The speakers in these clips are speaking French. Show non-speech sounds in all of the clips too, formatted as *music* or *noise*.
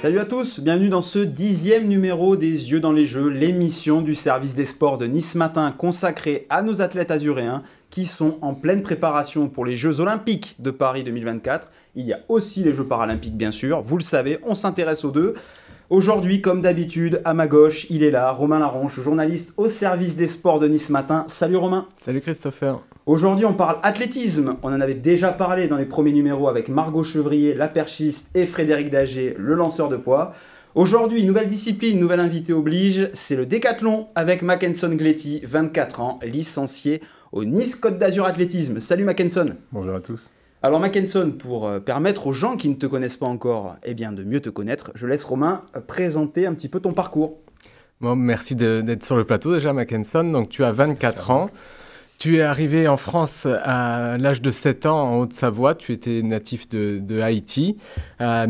Salut à tous, bienvenue dans ce dixième numéro des Yeux dans les Jeux, l'émission du service des sports de Nice Matin consacrée à nos athlètes azuréens qui sont en pleine préparation pour les Jeux Olympiques de Paris 2024. Il y a aussi les Jeux Paralympiques bien sûr, vous le savez, on s'intéresse aux deux. Aujourd'hui, comme d'habitude, à ma gauche, il est là, Romain Laronche, journaliste au service des sports de Nice Matin. Salut Romain. Salut Christopher. Aujourd'hui, on parle athlétisme. On en avait déjà parlé dans les premiers numéros avec Margot Chevrier, la perchiste, et Frédéric Dagé, le lanceur de poids. Aujourd'hui, nouvelle discipline, nouvelle invitée oblige, c'est le décathlon avec Mackenson Gletti, 24 ans, licencié au Nice Côte d'Azur Athlétisme. Salut Mackenson. Bonjour à tous. Alors Mackenson, pour euh, permettre aux gens qui ne te connaissent pas encore eh bien, de mieux te connaître, je laisse Romain euh, présenter un petit peu ton parcours. Bon, merci d'être sur le plateau déjà, Mackenson. Donc tu as 24 ans. Tu es arrivé en France à l'âge de 7 ans en Haute-Savoie. Tu étais natif de, Haïti, à,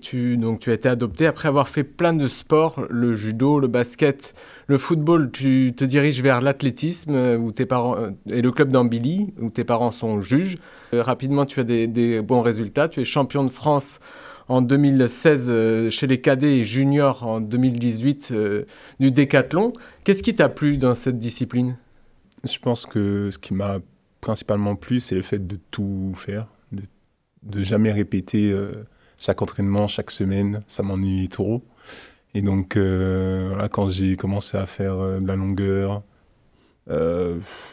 Tu, donc, tu as été adopté après avoir fait plein de sports le judo, le basket, le football. Tu te diriges vers l'athlétisme euh, où tes parents euh, et le club d'Ambilly où tes parents sont juges. Euh, rapidement, tu as des, bons résultats. Tu es champion de France en 2016 chez les cadets et junior en 2018 du décathlon. Qu'est-ce qui t'a plu dans cette discipline je pense que ce qui m'a principalement plu, c'est le fait de tout faire, de, de jamais répéter euh, chaque entraînement, chaque semaine. Ça m'ennuyait trop. Et donc, euh, quand j'ai commencé à faire euh, de la longueur,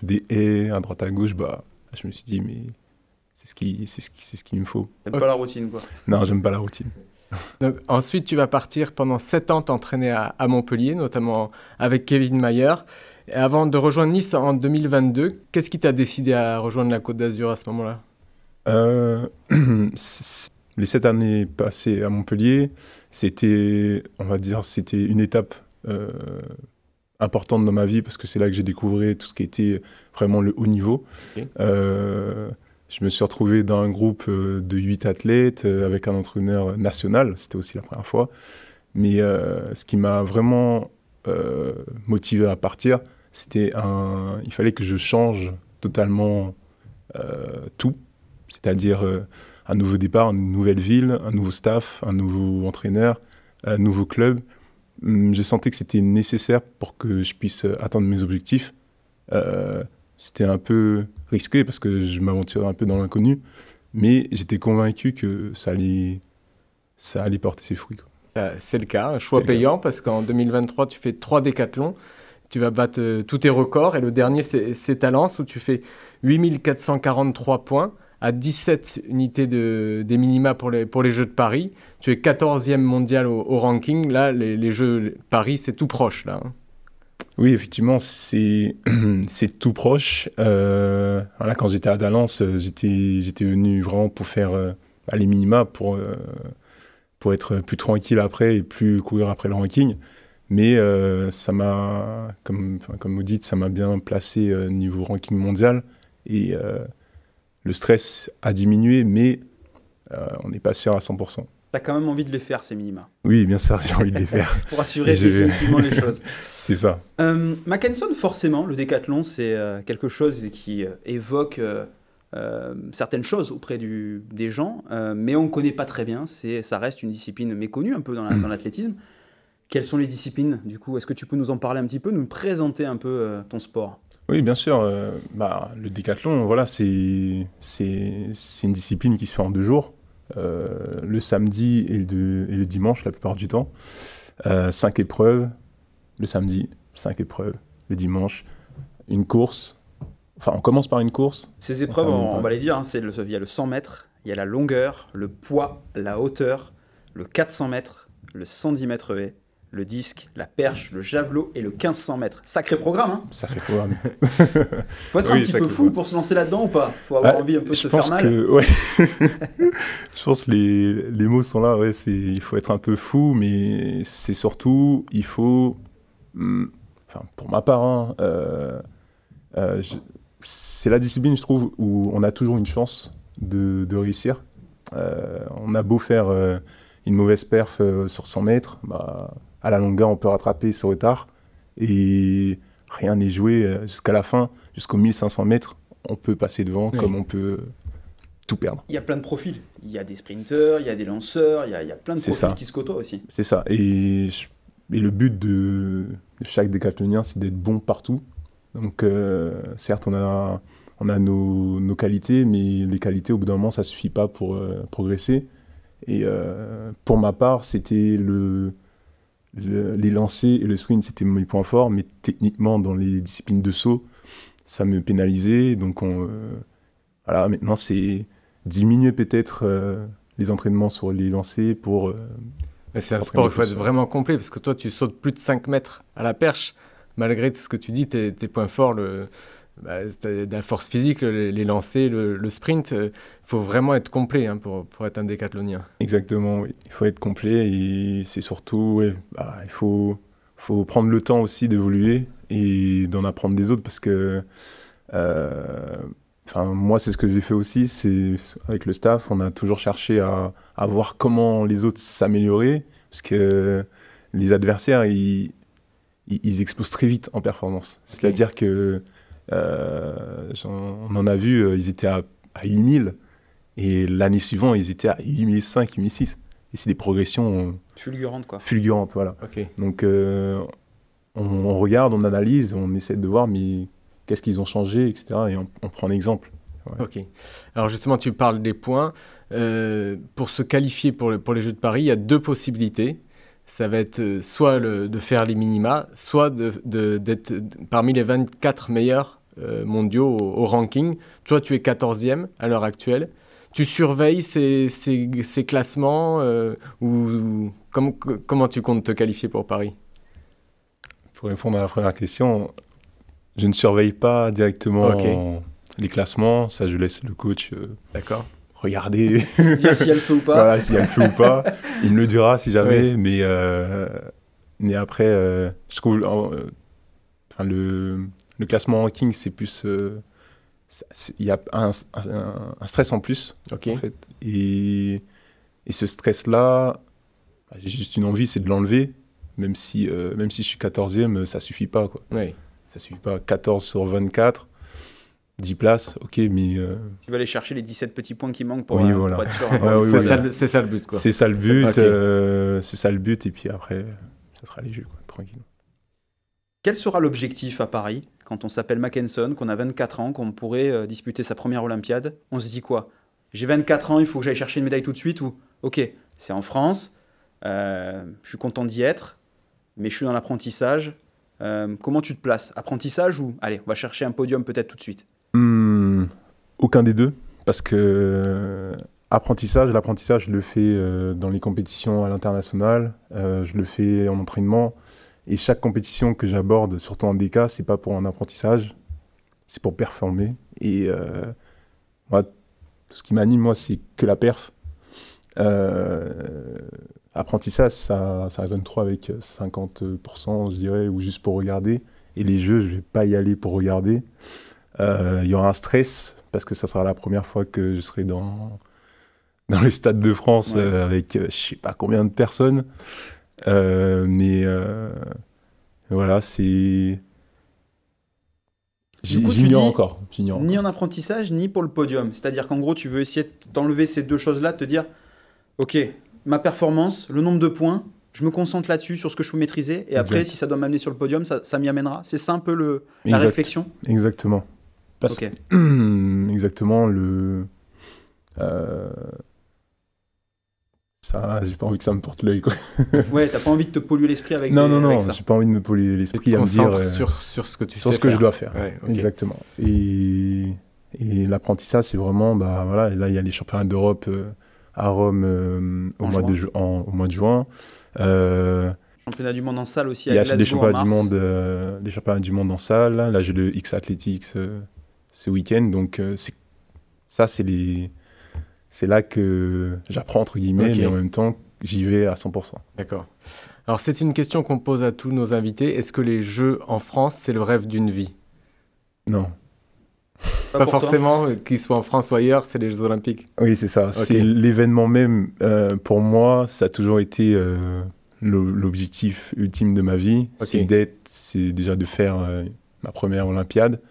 des haies à droite à gauche, bah, je me suis dit, mais c'est ce qui, ce qui, ce qu'il me faut. T'aimes pas la routine, quoi. Non, j'aime pas la routine. *laughs* ensuite, tu vas partir pendant 7 ans t'entraîner à, à Montpellier, notamment avec Kevin Mayer avant de rejoindre Nice en 2022, qu'est-ce qui t'a décidé à rejoindre la Côte d'Azur à ce moment-là euh, *clears throat* Les sept années passées à Montpellier, c'était, on va dire, c'était une étape euh, importante dans ma vie parce que c'est là que j'ai découvert tout ce qui était vraiment le haut niveau. Euh, je me suis retrouvé dans un groupe de huit athlètes avec un entraîneur national, c'était aussi la première fois. Mais ce qui m'a vraiment euh, motivé à partir, c'était un. Il fallait que je change totalement euh, tout, c'est-à-dire euh, un nouveau départ, une nouvelle ville, un nouveau staff, un nouveau entraîneur, un nouveau club. Hum, je sentais que c'était nécessaire pour que je puisse atteindre mes objectifs. c'était un peu risqué parce que je m'aventurais un peu dans l'inconnu, mais j'étais convaincu que ça allait, ça allait porter ses fruits. Bah, c'est le cas, un choix payant, parce qu'en 2023, tu fais trois décathlons. Tu vas battre euh, tous tes records. Et le dernier, c'est Talence où tu fais 8443 points à 17 unités de, des minima pour les, pour les Jeux de Paris. Tu es 14e mondial au, ranking. Là, les, Jeux Jeux Paris, c'est tout proche, là. Hein. Oui, effectivement, c'est *clears throat* tout proche. Euh, là quand j'étais à Talence euh, j'étais venu vraiment pour faire bah, les minima, pour, pour être plus tranquille après et plus courir après le ranking. Mais euh, ça m'a, comme, comme vous dites, ça m'a bien placé euh, niveau ranking mondial. Et euh, le stress a diminué, mais on n'est pas sûr à 100%. T'as quand même envie de les faire, ces minima. Oui, bien sûr, j'ai envie de les faire. *laughs* Pour assurer définitivement les choses. *laughs* c'est ça. Mackenson, forcément, le décathlon, c'est quelque chose qui évoque euh, certaines choses auprès des gens, euh, mais on ne connaît pas très bien. Ça reste une discipline méconnue un peu dans l'athlétisme. Quelles sont les disciplines du coup Est-ce que tu peux nous en parler un petit peu, nous présenter un peu euh, ton sport oui, bien sûr. Bah, le décathlon, voilà, c'est une discipline qui se fait en deux jours, le samedi et le, dimanche la plupart du temps. cinq épreuves le samedi, cinq épreuves le dimanche, une course Enfin, on commence par une course. Ces épreuves, on, va les dire, hein, c'est le, il y a le 100 mètres, il y a la longueur, le poids, la hauteur, le 400 mètres, le 110 mètres v, le disque, la perche, le javelot et le 1500 mètres. Sacré programme, hein Sacré programme. *laughs* Faut être un petit peu fou pour se lancer là-dedans ou pas Faut avoir ah, envie un peu de se faire mal. Que, ouais. *laughs* je pense que les, les mots sont là, ouais, il faut être un peu fou, mais c'est surtout, il faut... Hmm, enfin, pour ma part, hein, euh, euh, c'est la discipline, je trouve, où on a toujours une chance de, réussir. Euh, on a beau faire euh, une mauvaise perf euh, sur 100 mètres, bah, à la longueur, on peut rattraper ce retard. Et rien n'est joué jusqu'à la fin, jusqu'aux 1500 mètres. On peut passer devant comme on peut tout perdre. Il y a plein de profils. Il y a des sprinteurs, il y a des lanceurs, il y a, plein de profils qui se côtoient aussi. C'est ça. Et, le but de, chaque décathlonien, c'est d'être bon partout donc, euh, certes, on a, nos, qualités, mais les qualités, au bout d'un moment, ça suffit pas pour euh, progresser. Et euh, pour ma part, c'était le, les lancers et le sprint, c'était mes points forts, mais techniquement, dans les disciplines de saut, ça me pénalisait. Donc, voilà, maintenant, c'est diminuer peut-être les entraînements sur les lancers pour. c'est un sport où il faut être vraiment complet, parce que toi, tu sautes plus de 5 mètres à la perche malgré ce que tu dis, tes, points forts, le, bah, la force physique, les lancers, le, sprint, il euh, faut vraiment être complet hein, pour, être un décathlonien. Exactement, il faut être complet et c'est surtout, bah, il faut, faut prendre le temps aussi d'évoluer et d'en apprendre des autres parce que euh, moi c'est ce que j'ai fait aussi, c'est avec le staff, on a toujours cherché à, à voir comment les autres s'amélioraient parce que les adversaires, ils ils, explosent très vite en performance. C'est-à-dire que euh, on en a vu, euh, ils étaient à, 8000 et l'année suivante, ils étaient à 8005, 8006. Et c'est des progressions euh, fulgurantes, quoi. Fulgurantes, voilà. Donc on, regarde, on analyse, on essaie de voir, mais qu'est-ce qu'ils ont changé, etc. Et on, prend l'exemple. Ok. Alors justement, tu parles des points. pour se qualifier pour, pour les Jeux de Paris, il y a deux possibilités ça va être euh, soit de faire les minima, soit d'être parmi les 24 meilleurs euh, mondiaux au, ranking. Toi, tu es 14e à l'heure actuelle. Tu surveilles ces, classements euh, ou, comment tu comptes te qualifier pour Paris Pour répondre à la première question, je ne surveille pas directement les classements. Ça, je laisse le coach D'accord regardez. *laughs* Dire s'il y a le feu ou pas. voilà, s'il y a le feu ou pas. *laughs* Il me le dira si jamais. Mais, euh, mais après, euh, je trouve le, classement ranking, c'est plus. Euh, il y a un, stress en plus. En fait. Et, ce stress-là, bah, j'ai juste une envie, c'est de l'enlever. Même si, même si je suis 14e, ça suffit pas. Quoi. Oui. Ça suffit pas. 14 sur 24 10 places, ok, mais. Euh, tu vas aller chercher les 17 petits points qui manquent pour, oui, être *laughs* oui, c'est voilà. ça, ça, le but, quoi. C'est ça le but, euh, c'est ça le but, et puis après, ça sera léger, quoi, tranquille. Quel sera l'objectif à Paris quand on s'appelle Mackenson, qu'on a 24 ans, qu'on pourrait euh, disputer sa première Olympiade On se dit quoi J'ai 24 ans, il faut que j'aille chercher une médaille tout de suite ou ok, c'est en France, je suis content d'y être, mais je suis dans l'apprentissage. comment tu te places Apprentissage ou allez, on va chercher un podium peut-être tout de suite Hmm, aucun des deux, parce que euh, apprentissage, l'apprentissage, je le fais euh, dans les compétitions à l'international, euh, je le fais en entraînement, et chaque compétition que j'aborde, surtout en DK, c'est pas pour un apprentissage, c'est pour performer. Et moi, tout ce qui m'anime, moi, c'est que la perf. apprentissage, ça, résonne trop avec 50%, je dirais, ou juste pour regarder. Et les jeux, je vais pas y aller pour regarder. Euh, il y aura un stress parce que ça sera la première fois que je serai dans, dans les stades de France euh, avec je euh, je sais pas combien de personnes. mais voilà, c'est. J'ignore encore. Ni en apprentissage, ni pour le podium. C'est-à-dire qu'en gros, tu veux essayer d'enlever ces deux choses-là, te dire Ok, ma performance, le nombre de points, je me concentre là-dessus, sur ce que je peux maîtriser, et après, si ça doit m'amener sur le podium, ça, m'y amènera. C'est ça un peu le, la réflexion Exactement. *clears throat* exactement, le. Euh, ça, j'ai pas envie que ça me porte l'œil. Quoi. *laughs* ouais, t'as pas envie de te polluer l'esprit avec Non, non, non, j'ai pas envie de me polluer l'esprit à me dire. Euh, sur, sur ce que tu Sur ce que je dois faire. Exactement. Et, et l'apprentissage, c'est vraiment. Bah, voilà, là, il y a les championnats d'Europe euh, à Rome au, mois de, au mois de juin. Euh, championnat du monde en salle aussi à Il y a des championnats, du monde, championnats du monde en salle. Là, j'ai le X Athletics ce week-end. Donc euh, ça, c'est les... c'est là que j'apprends entre guillemets, mais en même temps, j'y vais à 100%. D'accord. Alors c'est une question qu'on pose à tous nos invités. Est-ce que les jeux en France, c'est le rêve d'une vie Non. Pas, forcément, qu'ils soient en France ou ailleurs, c'est les Jeux Olympiques. Oui, c'est ça. C'est l'événement même. Euh, pour moi, ça a toujours été euh, l'objectif ultime de ma vie. C'est déjà de faire ma première Olympiade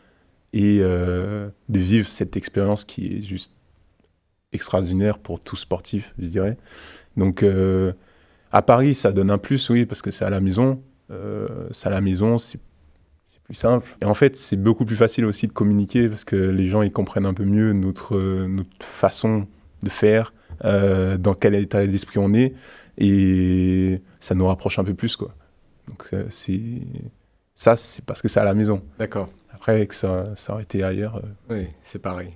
et euh, de vivre cette expérience qui est juste extraordinaire pour tout sportif, je dirais. Donc euh, à Paris, ça donne un plus, oui, parce que c'est à la maison. Euh, c'est à la maison, c'est plus simple. Et en fait, c'est beaucoup plus facile aussi de communiquer parce que les gens, ils comprennent un peu mieux notre, notre façon de faire, dans quel état d'esprit on est, et ça nous rapproche un peu plus, quoi. Donc c'est ça, c'est parce que c'est à la maison. D'accord. Après, que ça, ça aurait été ailleurs. Euh. Oui, c'est pareil.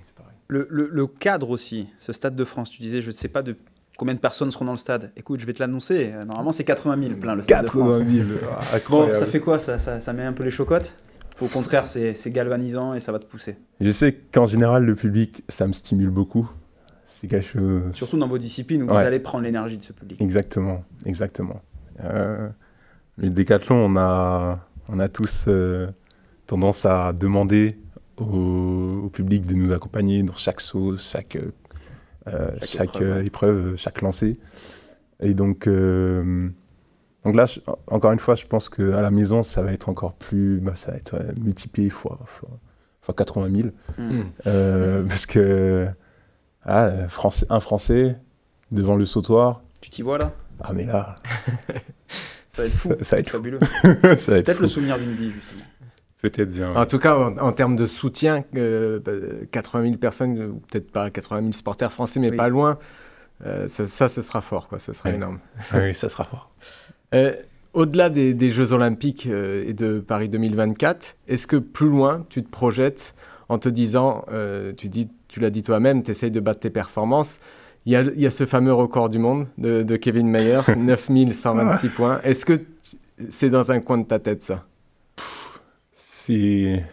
Le, cadre aussi, ce Stade de France, tu disais, je ne sais pas de combien de personnes seront dans le stade. Écoute, je vais te l'annoncer. Euh, normalement, c'est 80 000 plein le Stade 80 000. De France. 80 ah, bon, ça fait quoi ça, ça, met un peu les chocottes au contraire, c'est galvanisant et ça va te pousser. Je sais qu'en général, le public, ça me stimule beaucoup. C'est quelque chose. Surtout dans vos disciplines où vous allez prendre l'énergie de ce public. Exactement, exactement. Euh, le décathlon, on a, on a tous euh, tendance à demander au, public de nous accompagner dans chaque saut, chaque, euh, épreuve. Euh, chaque lancée. Et donc, donc là, encore une fois, je pense qu'à la maison, ça va être encore plus. Bah, ça va être multiplié fois, fois, 80 000. Hmm. Hmm. Hmm. parce que. Ah, un Français devant le sautoir. Tu t'y vois là Ah, mais là. *laughs* Ça va être fou. Ça, va être fabuleux. *laughs* Peut-être le souvenir d'une vie, justement. Peut-être bien. En tout cas, en, termes de soutien, 80 euh, 000 bah, personnes, peut-être pas 80 000 supporters français, mais pas loin, euh, ça, ce sera fort, quoi. Ça sera énorme. Ah oui, ça sera fort. *laughs* Euh, au-delà des, des, Jeux Olympiques et de Paris 2024, est-ce que plus loin, tu te projettes en te disant, tu, dis, tu l'as dit toi-même, tu essayes de battre tes performances, il y a, ce fameux record du monde de, Kevin Mayer, 9126 *laughs* points. Est-ce que c'est dans un coin de ta tête, ça C'est.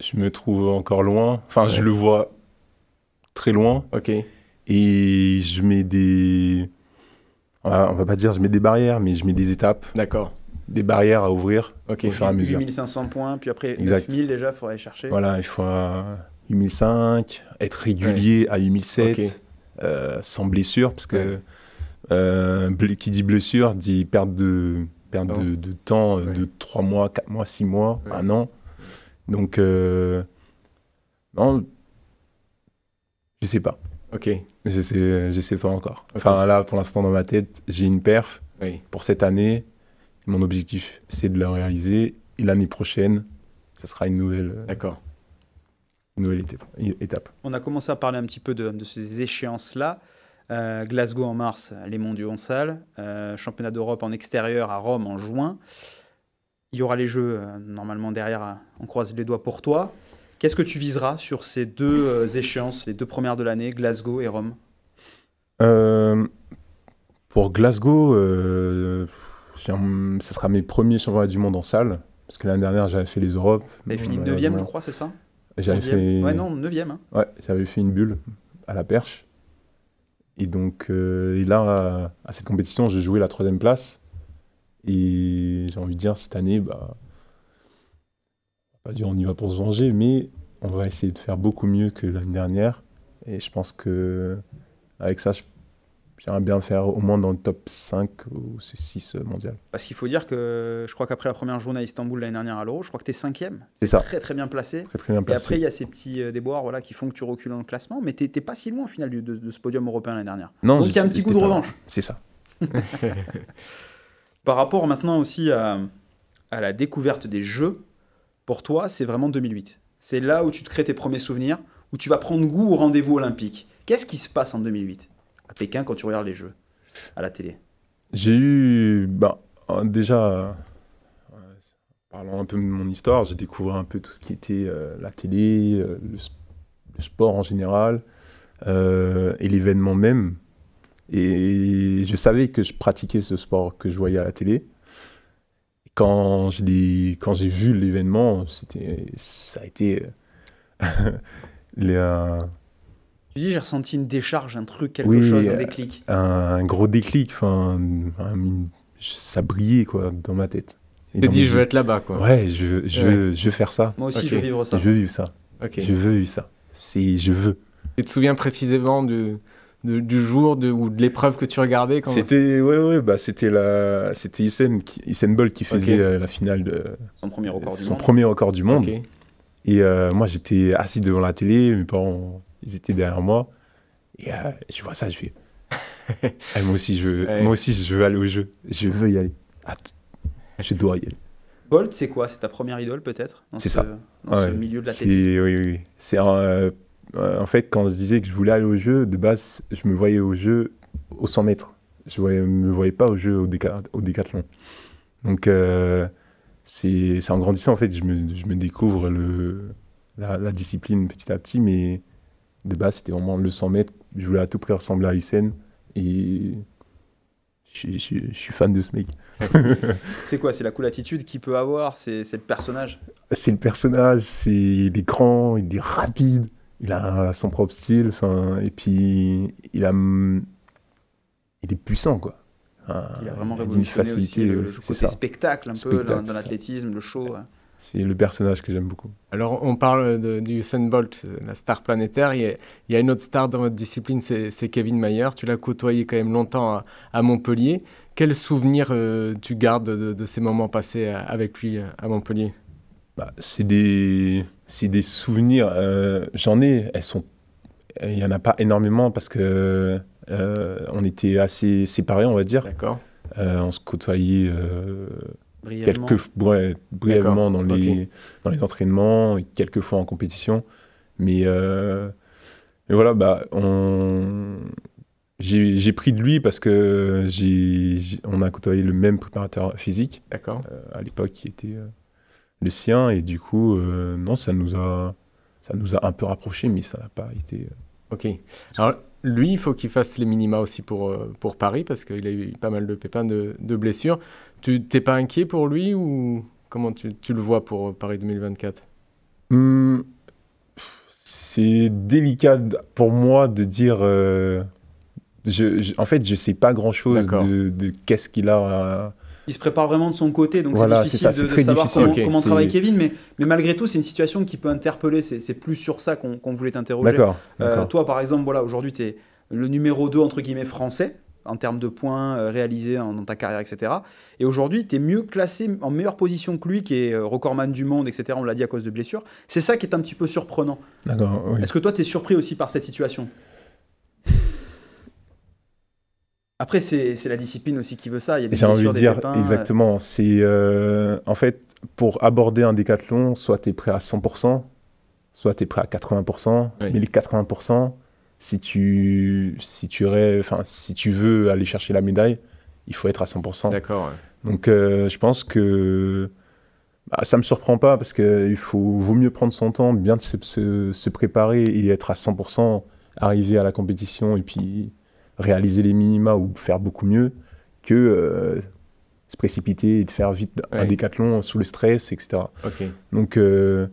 Je me trouve encore loin. Enfin, je le vois très loin. Ok. Et je mets des. On va pas dire je mets des barrières, mais je mets des étapes. D'accord. Des barrières à ouvrir Ok. au fur à 8500 points, puis après 9000 déjà, il faut aller chercher. Voilà, il faut à 8005, être régulier à 8007. Okay. Euh, sans blessure, parce que euh, qui dit blessure dit perte de, perte de, temps euh, de 3 mois, 4 mois, 6 mois, un an. Donc, non, je sais pas. Ok. Je sais, je sais pas encore. Enfin, là, pour l'instant, dans ma tête, j'ai une perf pour cette année. Mon objectif, c'est de la réaliser. Et l'année prochaine, ça sera une nouvelle. D'accord. Nouvelle étape. On a commencé à parler un petit peu de, ces échéances-là. Euh, Glasgow en mars, les mondiaux en salle. Euh, championnat d'Europe en extérieur à Rome en juin. Il y aura les Jeux, euh, normalement derrière, on croise les doigts pour toi. Qu'est-ce que tu viseras sur ces deux échéances, les deux premières de l'année, Glasgow et Rome Pour Glasgow, ce sera mes premiers championnats du monde en salle. Parce que l'année dernière, j'avais fait les Europes. Mais fini 9 je crois, c'est ça j'avais fait... non, hein. Ouais, j'avais fait une bulle à la perche. Et donc, euh, là, à cette compétition, j'ai joué la troisième place. Et j'ai envie de dire, cette année, bah, pas dire on y va pour se venger, mais on va essayer de faire beaucoup mieux que l'année dernière. Et je pense que avec ça, je J'aimerais bien faire au moins dans le top 5 ou 6 euh, mondial. Parce qu'il faut dire que je crois qu'après la première journée à Istanbul l'année dernière à l'Euro, je crois que tu es cinquième. C'est ça. Très très bien placé. Et après, il y a ces petits euh, déboires voilà, qui font que tu recules dans le classement, mais tu pas si loin au final de, ce podium européen l'année dernière. Donc il y a un petit coup de revanche. C'est ça. *laughs* Par rapport maintenant aussi à la découverte des jeux, pour toi, c'est vraiment 2008. C'est là où tu te crées tes premiers souvenirs, où tu vas prendre goût au rendez-vous olympique. Qu'est-ce qui se passe en 2008 à Pékin quand tu regardes les jeux à la télé J'ai eu. Bah, déjà, euh, parlant un peu de mon histoire, j'ai découvert un peu tout ce qui était euh, la télé, euh, le, sport en général et l'événement même. Et je savais que je pratiquais ce sport que je voyais à la télé. quand j'ai vu l'événement, ça a été *laughs* les, tu dis, j'ai ressenti une décharge, un truc, quelque chose, un euh, déclic. Un, gros déclic, enfin, ça brillait quoi dans ma tête. Tu t'es dit, je veux être là-bas quoi. Ouais, je, je, Veux, je, veux faire ça. Moi aussi, je veux vivre ça. Je veux vivre ça. Je veux vivre ça. C'est, je veux. Tu te souviens précisément du, du, jour de, ou de l'épreuve que tu regardais quand C'était, ouais, ouais, bah c'était la, c'était Usain, Bolt qui faisait euh, la finale de son premier record du son monde. Premier record du monde. Et euh, moi, j'étais assis devant la télé, mes parents ils étaient derrière moi. Et euh, je vois ça, je fais. *laughs* Ah, moi, aussi, je veux, moi aussi, je veux aller au jeu. Je veux y aller. Ah, je dois y aller. Bolt, c'est quoi C'est ta première idole, peut-être C'est ça. Dans ce milieu de l'athlétisme. Oui, oui. C'est euh, euh, en fait, quand je disais que je voulais aller au jeu, de base, je me voyais au jeu au 100 mètres. Je ne me voyais pas au jeu au, décathlon. Donc, c'est en grandissant, en fait, je me, découvre le, la, la, discipline petit à petit, mais de base, c'était vraiment le 100 mètres. Je voulais à tout prix ressembler à Hussein. Et je, suis fan de ce mec. *laughs* c'est quoi C'est la cool attitude qu'il peut avoir C'est le personnage C'est le personnage. C'est il est grand, il est rapide, il a son propre style. et puis il a, il est puissant quoi. Il a vraiment révolutionné aussi le, le spectacle un peu dans, l'athlétisme, le show c'est le personnage que j'aime beaucoup. Alors, on parle du Usain Bolt, la star planétaire. Il y, a, une autre star dans votre discipline, c'est Kevin Mayer. Tu l'as côtoyé quand même longtemps à, Montpellier. Quels souvenirs euh, tu gardes de, ces moments passés euh, avec lui euh, à Montpellier bah, C'est des, des, souvenirs. J'en ai. Elles sont, il n'y en a pas énormément parce que on était assez séparés, on va dire. D'accord. on se côtoyait brièvement. Quelques, brièvement dans les, dans les entraînements, et quelques fois en compétition. Mais, euh, mais voilà, bah, on... j'ai pris de lui parce que on a côtoyé le même préparateur physique euh, à l'époque qui était euh, le sien. Et du coup, non, ça nous, a, ça nous a un peu rapprochés, mais ça n'a pas été. Ok. Alors, lui, il faut qu'il fasse les minima aussi pour, pour Paris parce qu'il a eu pas mal de pépins de, de blessures. Tu t'es pas inquiet pour lui ou comment tu, tu le vois pour Paris 2024 hmm, C'est délicat pour moi de dire. Euh, en fait, je sais pas grand chose de, qu'est-ce qu'il a. Euh, Il se prépare vraiment de son côté, donc c'est difficile de, savoir comment, travaille Kevin. Mais, mais malgré tout, c'est une situation qui peut interpeller. C'est plus sur ça qu'on voulait t'interroger. Euh, d'accord. toi, par exemple, voilà, aujourd'hui, tu es le numéro 2 entre guillemets français en termes de points euh, réalisés dans ta carrière, etc. Et aujourd'hui, tu es mieux classé, en meilleure position que lui, qui est euh, recordman du monde, etc. On l'a dit à cause de blessures. C'est ça qui est un petit peu surprenant. Est-ce que toi, tu es surpris aussi par cette situation Après, c'est la discipline aussi qui veut ça. Il J'ai envie de dire, exactement. Euh. C'est en fait, pour aborder un décathlon, soit tu es prêt à 100%, soit tu es prêt à 80%, mais les 80%, si tu, si enfin, si tu veux aller chercher la médaille, il faut être à 100%. D'accord. Donc, euh, je pense que bah, ça me surprend pas parce qu'il faut vaut mieux prendre son temps, bien se, se, préparer et être à 100%, arriver à la compétition et puis réaliser les minima ou faire beaucoup mieux que euh, se précipiter et de faire vite un décathlon sous le stress, etc. Donc, euh,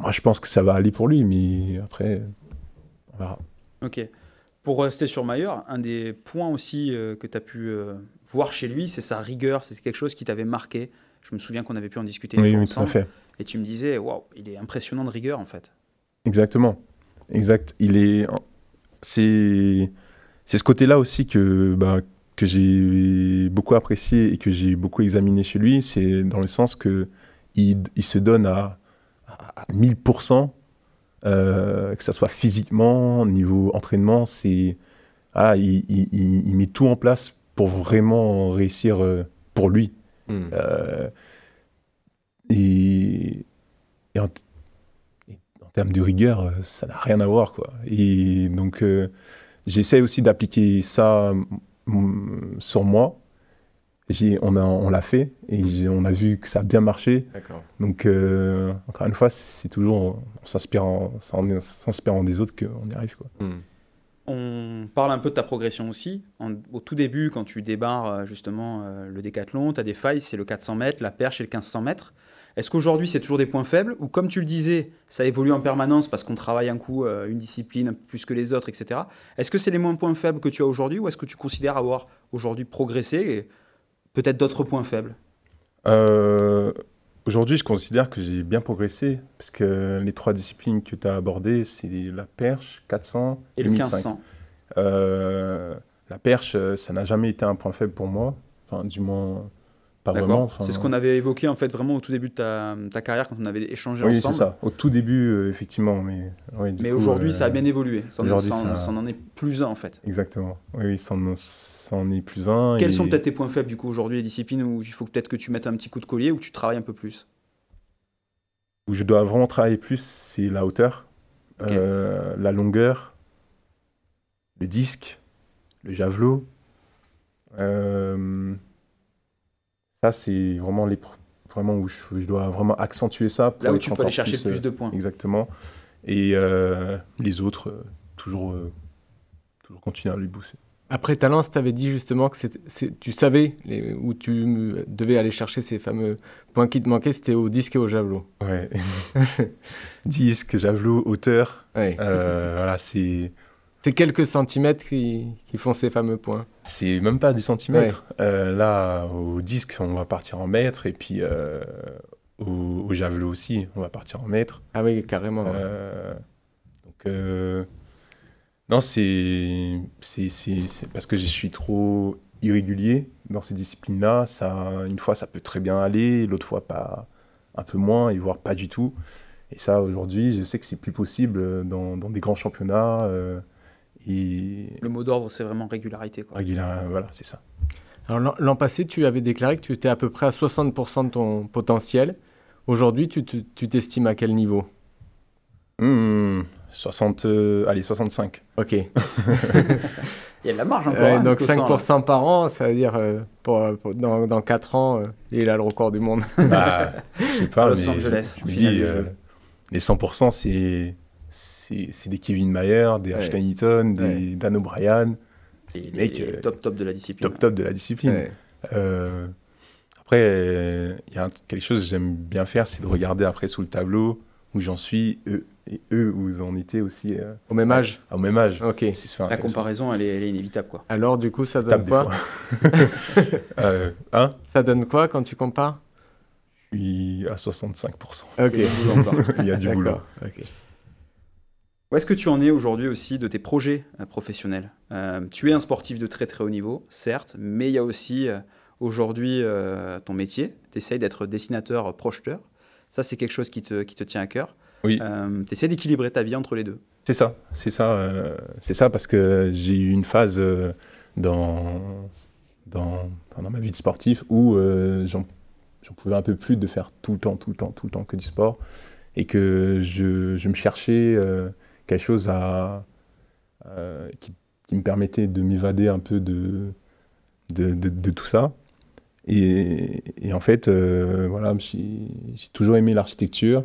moi, je pense que ça va aller pour lui, mais après. Ok. Pour rester sur Maillard, un des points aussi euh, que tu as pu euh, voir chez lui, c'est sa rigueur. C'est quelque chose qui t'avait marqué. Je me souviens qu'on avait pu en discuter. Oui, tout à fait. Et tu me disais, waouh, il est impressionnant de rigueur en fait. Exactement. Exact. Il est. C'est. C'est ce côté-là aussi que, bah, que j'ai beaucoup apprécié et que j'ai beaucoup examiné chez lui. C'est dans le sens que il, se donne à, à 1000% euh, que ça soit physiquement, niveau entraînement, c'est ah, il, met tout en place pour vraiment réussir euh, pour lui. Hmm. Euh, et, en, en, termes de rigueur, ça n'a rien à voir, quoi. Et donc, j'essaie aussi d'appliquer ça mm, sur moi on, l'a fait et on a vu que ça a bien marché. Donc, euh, encore une fois, c'est toujours en s'inspirant, des autres qu'on y arrive. Hmm. On parle un peu de ta progression aussi. au tout début, quand tu débarres euh, justement euh, le décathlon, tu as des failles, c'est le 400 mètres, la perche et le 1500 mètres. Est-ce qu'aujourd'hui, c'est toujours des points faibles ou comme tu le disais, ça évolue en permanence parce qu'on travaille un coup une discipline plus que les autres, etc. Est-ce que c'est les moins points faibles que tu as aujourd'hui ou est-ce que tu considères avoir aujourd'hui progressé Peut-être d'autres points faibles euh, Aujourd'hui, je considère que j'ai bien progressé, parce que les trois disciplines que tu as abordées, c'est la perche, 400 et, le 1500. Euh, la perche, euh, ça n'a jamais été un point faible pour moi, enfin, du moins pas vraiment. c'est ce qu'on avait évoqué en fait vraiment au tout début de ta, carrière quand on avait échangé ensemble. Oui, c'est ça. Au tout début, effectivement, mais. mais aujourd'hui, ça a bien évolué. Ça, en, est plus un en fait. Exactement. Oui, ça en, en est plus un. Quels sont peut-être tes points faibles du coup aujourd'hui, les disciplines où il faut peut-être que tu mettes un petit coup de collier, ou que tu travailles un peu plus Où je dois vraiment travailler plus, c'est la hauteur, euh, la longueur, le disque, le javelot. Euh, ça, c'est vraiment les vraiment où je, dois vraiment accentuer ça. Pour Là où tu peux aller chercher plus, euh, de points. Exactement. Et les autres, toujours, toujours continuer à lui bousser. Après Talence, tu avais dit justement que tu savais les, où tu devais aller chercher ces fameux points qui te manquaient, c'était au disque et au javelot. Ouais. *laughs* disque, javelot, hauteur. Ouais. Euh, voilà, c'est. C'est quelques centimètres qui, font ces fameux points. C'est même pas des centimètres. Euh, là, au disque, on va partir en mètres et puis euh, au, javelot aussi, on va partir en mètres. Ah oui, carrément. donc. Non, c'est parce que je suis trop irrégulier dans ces disciplines-là. Ça, une fois, ça peut très bien aller, l'autre fois, pas un peu moins, et voire pas du tout. Et ça, aujourd'hui, je sais que c'est plus possible euh, dans, des grands championnats. Euh, et... Le mot d'ordre, c'est vraiment régularité. Quoi. Euh, voilà, c'est ça. Alors, l'an passé, tu avais déclaré que tu étais à peu près à 60% de ton potentiel. Aujourd'hui, tu t'estimes à quel niveau mmh. 60, euh, allez, 65. Ok. *laughs* Il y a de la marge encore. Hein, donc 5% par an, ça veut dire euh, dans, dans, 4 ans, euh, il a le record du monde. *laughs* bah, je sais pas, les 100%, c'est, c'est, des Kevin Mayer, des Ashton Eaton, des Dan O'Brien. Les mecs, top top de la discipline. Top top de la discipline. après, il y a quelque chose que j'aime bien faire, c'est de regarder après sous le tableau où j'en suis, eux, et vous en étiez aussi. Euh, au même âge Au même âge. Ok. La comparaison, elle est, elle est, inévitable, quoi. Alors, du coup, ça donne quoi *laughs* euh, hein Ça donne quoi quand tu compares Je suis à 65%. Ok. Il y a du boulot. *laughs* Ok. Où est-ce que tu en es aujourd'hui aussi de tes projets euh, professionnels Tu es un sportif de très très haut niveau, certes, mais il y a aussi aujourd'hui ton métier. Tu essayes d'être dessinateur projeteur. Ça, c'est quelque chose qui te, qui te tient à cœur. Oui. Euh, tu essaies d'équilibrer ta vie entre les deux. C'est ça, c'est ça, euh, c'est ça, parce que j'ai eu une phase euh, dans, dans, ma vie de sportif où j'en pouvais un peu plus de faire tout le temps, tout le temps, tout le temps que du sport et que je, je me cherchais quelque chose à, qui, qui, me permettait de m'évader un peu de, de tout ça. Et, en fait, euh, voilà, j'ai toujours aimé l'architecture.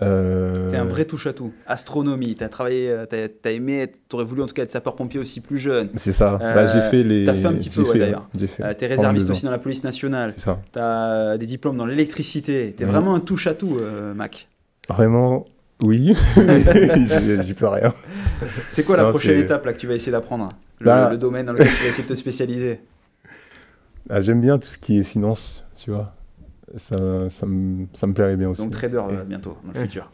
Euh... T'es un vrai touche-à-tout. Astronomie, t'as travaillé, as aimé, t'aurais voulu en tout cas être sapeur-pompier aussi plus jeune. C'est ça. bah, j'ai euh, fait les. T'as fait un petit peu hein, d'ailleurs. Euh, t'es réserviste aussi dans la police nationale. C'est ça. T'as des diplômes dans l'électricité. T'es vraiment un touche-à-tout, Mac. Vraiment, oui. *laughs* J'y peux rien. C'est quoi la prochaine étape là que tu vas essayer d'apprendre le, bah, le domaine dans lequel tu vas essayer de te spécialiser ah, j'aime bien tout ce qui est finance, tu vois. Ça, me, plairait bien aussi. Donc trader euh, bientôt, dans le futur.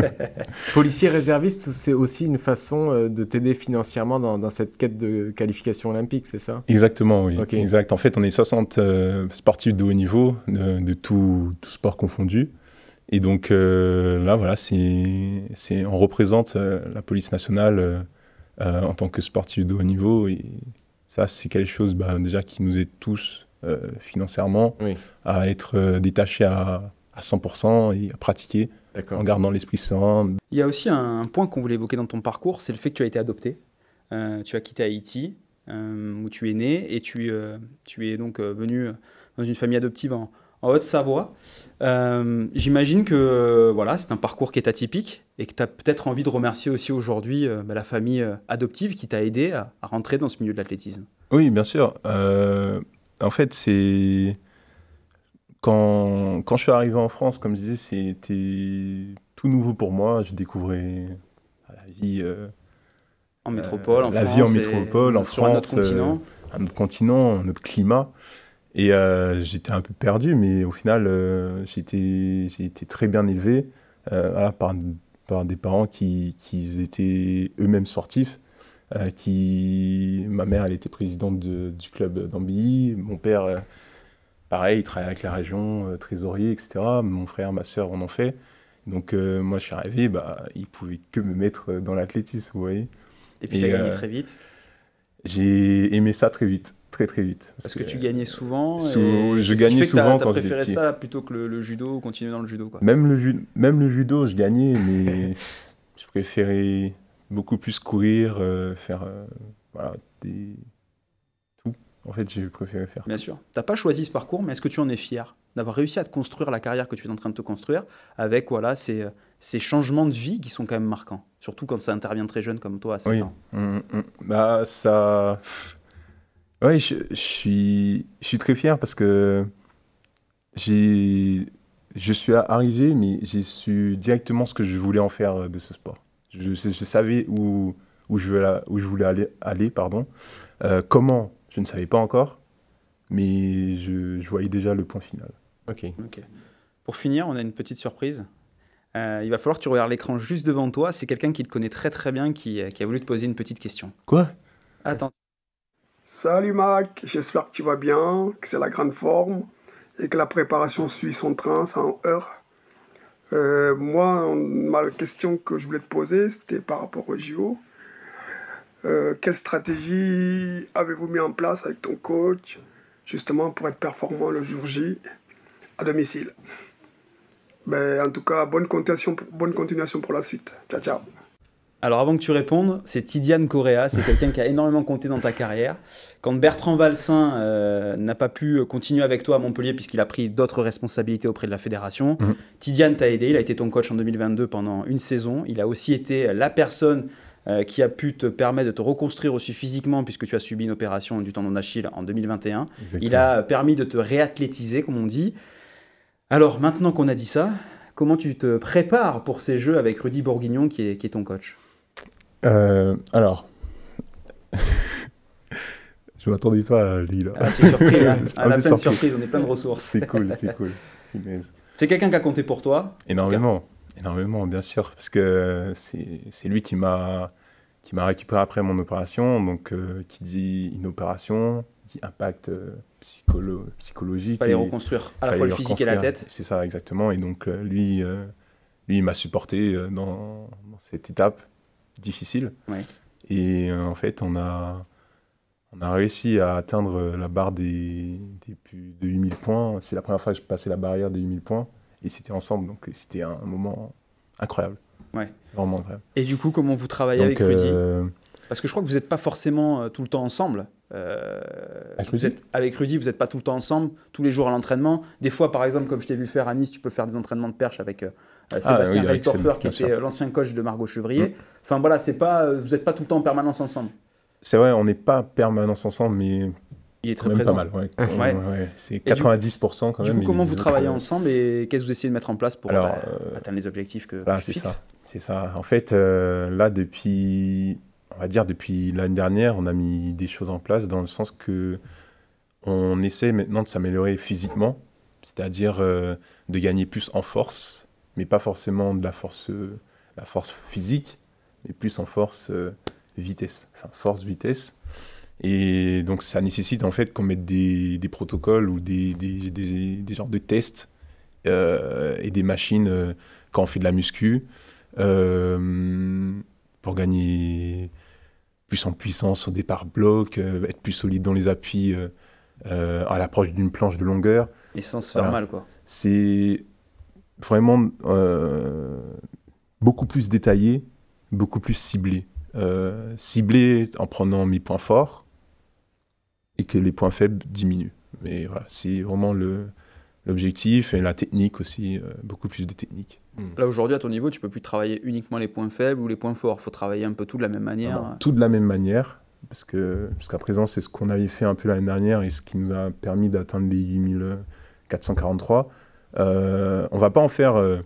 *laughs* Policier réserviste, c'est aussi une façon euh, de t'aider financièrement dans, cette quête de qualification olympique, c'est ça Exactement, oui. Exact. En fait, on est 60 euh, sportifs de haut niveau, de, de tout, tout, sport confondu. Et donc là, voilà, c'est on représente la police nationale en tant que sportif de haut niveau. Et, ça, c'est quelque chose bah, déjà qui nous aide tous euh, financièrement à être détaché euh, détachés à, 100% et à pratiquer en gardant l'esprit sain. Il y a aussi un, point qu'on voulait évoquer dans ton parcours, c'est le fait que tu as été adopté. Euh, tu as quitté Haïti, où tu es né, et tu, tu es donc venu dans une famille adoptive en, en Haute-Savoie. Euh, j'imagine que voilà, c'est un parcours qui est atypique et que tu as peut-être envie de remercier aussi aujourd'hui euh, bah, la famille euh, adoptive qui t'a aidé à, rentrer dans ce milieu de l'athlétisme. Oui, bien sûr. en fait, c'est. Quand, je suis arrivé en France, comme je disais, c'était tout nouveau pour moi. Je découvrais la vie. en métropole, en la France. vie en métropole, sur Un autre continent. un autre continent, notre climat. Et euh, j'étais un peu perdu, mais au final, euh, j'ai été, très bien élevé euh, par, par, des parents qui, qui étaient eux-mêmes sportifs. Euh, qui... Ma mère, elle était présidente du club d'Ambilly. Mon père, pareil, il travaillait avec la région, trésorier, etc. Mon frère, ma soeur, on en fait. Donc moi, je suis arrivé, bah, ne pouvaient que me mettre dans l'athlétisme, vous voyez. Et puis, tu as gagné très vite j'ai aimé ça très vite très très vite. Parce, que, tu gagnais souvent. je gagnais souvent quand j'étais petit. ça plutôt que le, judo, continuer dans le judo quoi. Même, le ju même le judo, je gagnais, mais *laughs* je préférais beaucoup plus courir, euh, faire euh, voilà, des... tout. En fait, j'ai préféré faire. Bien sûr. sûr. T'as pas choisi ce parcours, mais est-ce que tu en es fier d'avoir réussi à te construire la carrière que tu es en train de te construire avec voilà ces, euh, ces changements de vie qui sont quand même marquants, surtout quand ça intervient très jeune comme toi à 7 ans. Mmh, mmh, mmh. Bah ça. Oui, je, suis, je suis très fier parce que je suis arrivé, mais j'ai su directement ce que je voulais en faire de ce sport. Je, savais où, où, je voulais, où je voulais aller, pardon. Euh, comment, je ne savais pas encore, mais je, je voyais déjà le point final. Ok. ok. Pour finir, on a une petite surprise. Euh, il va falloir que tu regardes l'écran juste devant toi. C'est quelqu'un qui te connaît très très bien qui, euh, qui a voulu te poser une petite question. Quoi Attends. Salut Mac, j'espère que tu vas bien, que c'est la grande forme et que la préparation suit son train sans heure. Euh, moi, ma question que je voulais te poser, c'était par rapport au JO. Euh, quelle stratégie avez-vous mis en place avec ton coach, justement pour être performant le jour J à domicile ben, En tout cas, bonne continuation, bonne continuation pour la suite. Ciao, ciao. Alors avant que tu répondes, c'est Tidiane Correa, c'est quelqu'un qui a énormément compté dans ta carrière. Quand Bertrand Valsin euh, n'a pas pu euh, continuer avec toi à Montpellier puisqu'il a pris d'autres responsabilités auprès de la fédération, mhm. Tidiane t'a aidé, il a été ton coach en 2022 pendant une saison, il a aussi été euh, la personne qui a pu te permettre de te reconstruire aussi physiquement puisque tu as subi une opération du tendon d'Achille en 2021. Il a permis de te réathlétiser comme on dit. Alors maintenant qu'on a dit ça, comment tu te prépares pour ces jeux avec Rudy Bourguignon qui est ton coach euh, alors. *laughs* je m'attendais pas à lui, là. Ah, surpris, hein. *laughs* surprise, on est plein de ressources. c'est cool, c'est cool. *laughs* C'est quelqu'un qui a compté pour toi Énormément, énormément, bien sûr. Parce que c'est lui qui m'a qui m'a récupéré après mon opération. Donc, euh, qui dit une opération, dit impact euh, psycholo psychologique. Fallait reconstruire à la fois le physique et la tête. C'est ça, exactement. Et donc, euh, lui, lui, il m'a supporté dans, dans, cette étape difficile. Et euh, en fait, on a, on a réussi à atteindre la barre des, plus de 8000 points. C'est la première fois que je passais la barrière des 8000 points. Et c'était ensemble, donc c'était un, moment incroyable. Ouais. Vraiment Et du coup, comment vous travaillez avec Rudy euh, Parce que je crois que vous n'êtes pas forcément euh, tout le temps ensemble. avec, vous Rudy êtes, avec Rudy, vous n'êtes pas tout le temps ensemble, tous les jours à l'entraînement. Des fois, par exemple, comme je t'ai vu faire à Nice, tu peux faire des entraînements de perche avec, euh, ah, Sébastien ah, qui était euh, l'ancien coach de Margot Chevrier. Hum. Enfin voilà, c'est pas, euh, vous n'êtes pas tout le temps en permanence ensemble. C'est vrai, on n'est pas en permanence ensemble, mais il est très même présent. pas mal, ouais. c'est 90% quand même. coup, comment vous travaillez ensemble et qu'est-ce que vous essayez de mettre en place pour bah, atteindre les objectifs que vous bah, c'est ça. C'est ça. En fait, là, depuis, on va dire depuis l'année dernière, on a mis des choses en place dans le sens que on essaie maintenant de s'améliorer physiquement, c'est-à-dire de gagner plus en force mais pas forcément de la force, euh, la force physique, mais plus en force euh, vitesse, enfin force vitesse. Et donc ça nécessite en fait qu'on mette des, des, protocoles ou des, des, des, genres de tests euh, et des machines quand on fait de la muscu pour gagner plus en puissance au départ bloc, être plus solide dans les appuis à l'approche d'une planche de longueur. Et sans se faire mal quoi. C'est vraiment euh, beaucoup plus détaillé, beaucoup plus ciblé. Euh, ciblé en prenant mes points forts et que les points faibles diminuent. Mais voilà, c'est vraiment le, l'objectif et la technique aussi, euh, beaucoup plus de technique. Là aujourd'hui, à ton niveau, tu peux plus travailler uniquement les points faibles ou les points forts. Il faut travailler un peu tout de la même ah manière. Bah, tout de la même manière, parce que jusqu'à présent, c'est ce qu'on avait fait un peu l'année dernière et ce qui nous a permis d'atteindre les 8443. Euh, on va pas en faire euh,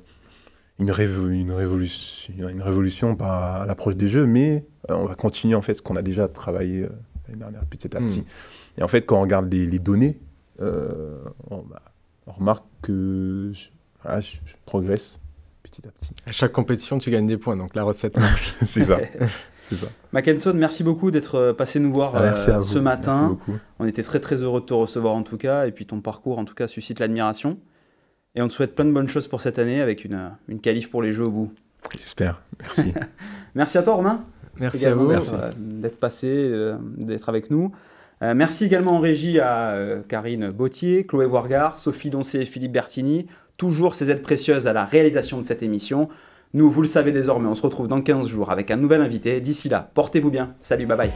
une, révolution, une révolution par l'approche des jeux, mais euh, on va continuer en fait ce qu'on a déjà travaillé euh, l'année dernière, petit à hmm. petit. Et en fait, quand on regarde les, données, bah, on, remarque que je, progresse petit à petit. À chaque compétition, tu gagnes des points, donc la recette marche. *laughs* *laughs* C'est ça. Mackenson, merci beaucoup d'être passé nous voir ce matin. On était très très heureux de te recevoir en tout cas, et puis ton parcours en tout cas suscite l'admiration. Et on te souhaite plein de bonnes choses pour cette année avec une, euh, une qualif pour les Jeux au bout. J'espère. Merci. *laughs* merci à toi, Romain. Merci à vous euh, d'être passé, euh, d'être avec nous. merci également en régie à Karine Bautier, Chloé Wargard, Sophie Doncé et Philippe Bertini. Toujours ces aides précieuses à la réalisation de cette émission. Nous, vous le savez désormais, on se retrouve dans 15 jours avec un nouvel invité. D'ici là, portez-vous bien. Salut, bye bye.